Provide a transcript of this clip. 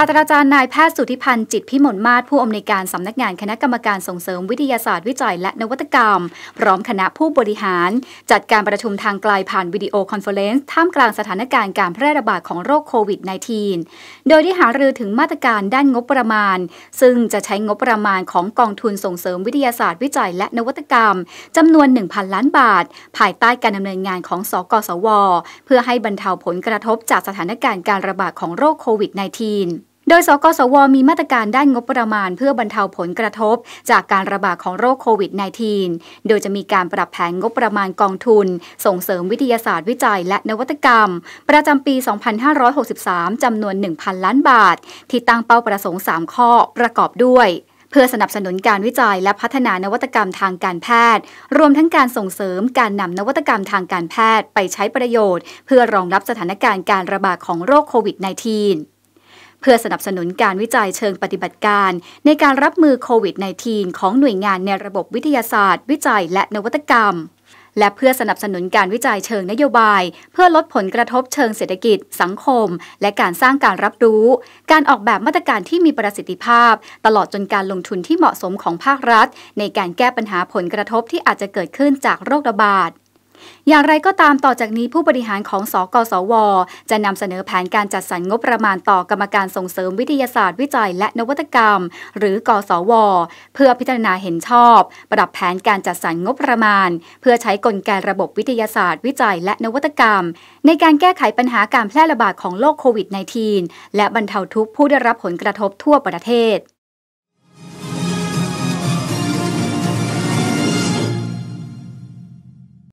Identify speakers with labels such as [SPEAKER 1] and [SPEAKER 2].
[SPEAKER 1] าสตราจารย์นายแพทย์สุธิพันธ์จิตพิมลมาศผู้อำนวยการสำนักงานคณะกรรมการส่งเสริมวิทยาศาสตร์วิจัยและนวัตกรรมพร้อมคณะผู้บริหาร จัดการประชุมทางไกลผ่านวิดีโอคอนเฟอเรนซ์ท่ามกลางสถานการณ์การแพร่ระบาดของโรคโควิด -19 โดยได้หารือถึงมาตรการด้านงบประมาณ ซึ่งจะใช้งบประมาณของกองทุนส่งเสริมวิทยาศาสตร์วิจัย และนวัตกรรมจำนวน1,000ล้านบาทภายใต้การดำเนินงานของสกสวเพื่อให้บรรเทาผลกระทบจากสถานการณ์การระบาดของโรคโควิด -19 โดย สกสว มีมาตรการด้านงบประมาณเพื่อบรรเทาผลกระทบจากการระบาดของโรคโควิด -19 โดยจะมีการปรับแผนงบประมาณกองทุน ส่งเสริมวิทยาศาสตร์วิจัยและนวัตกรรม ประจำปี 2563 จำนวน 1,000 ล้านบาท ที่ตั้งเป้าประสงค์ 3 ข้อประกอบด้วย เพื่อสนับสนุนการวิจัยและพัฒนานวัตกรรมทางการแพทย์ รวมทั้งการส่งเสริมการนำนวัตกรรมทางการแพทย์ไปใช้ประโยชน์เพื่อรองรับสถานการณ์การระบาดของโรคโควิด -19 เพื่อสนับสนุนการวิจัยเชิงปฏิบัติการในการรับมือโควิด -19 ของหน่วยงานในระบบวิทยาศาสตร์ วิจัยและนวัตกรรม และเพื่อสนับสนุนการวิจัยเชิงนโยบาย เพื่อลดผลกระทบเชิงเศรษฐกิจสังคม และการสร้างการรับรู้ การออกแบบมาตรการที่มีประสิทธิภาพ ตลอดจนการลงทุนที่เหมาะสมของภาครัฐ ในการแก้ปัญหาผลกระทบที่อาจจะเกิดขึ้นจากโรคระบาดอย่างไรก็ตามต่อจากนี้ผู้บริหารของสกสวจะนำเสนอแผนการจัดสรรงบประมาณต่อกรรมการส่งเสริมวิทยาศาสตร์วิจัยและนวัตกรรม หรือกสวเพื่อพิจารณาเห็นชอบ ปรับแผนการจัดสรรงบประมาณ เพื่อใช้กลไกระบบวิทยาศาสตร์วิจัย และนวัตกรรมในการแก้ไขปัญหาการแพร่ระบาดของโรคโควิด -19 และบรรเทาทุกข์ผู้ได้รับผลกระทบทั่วประเทศ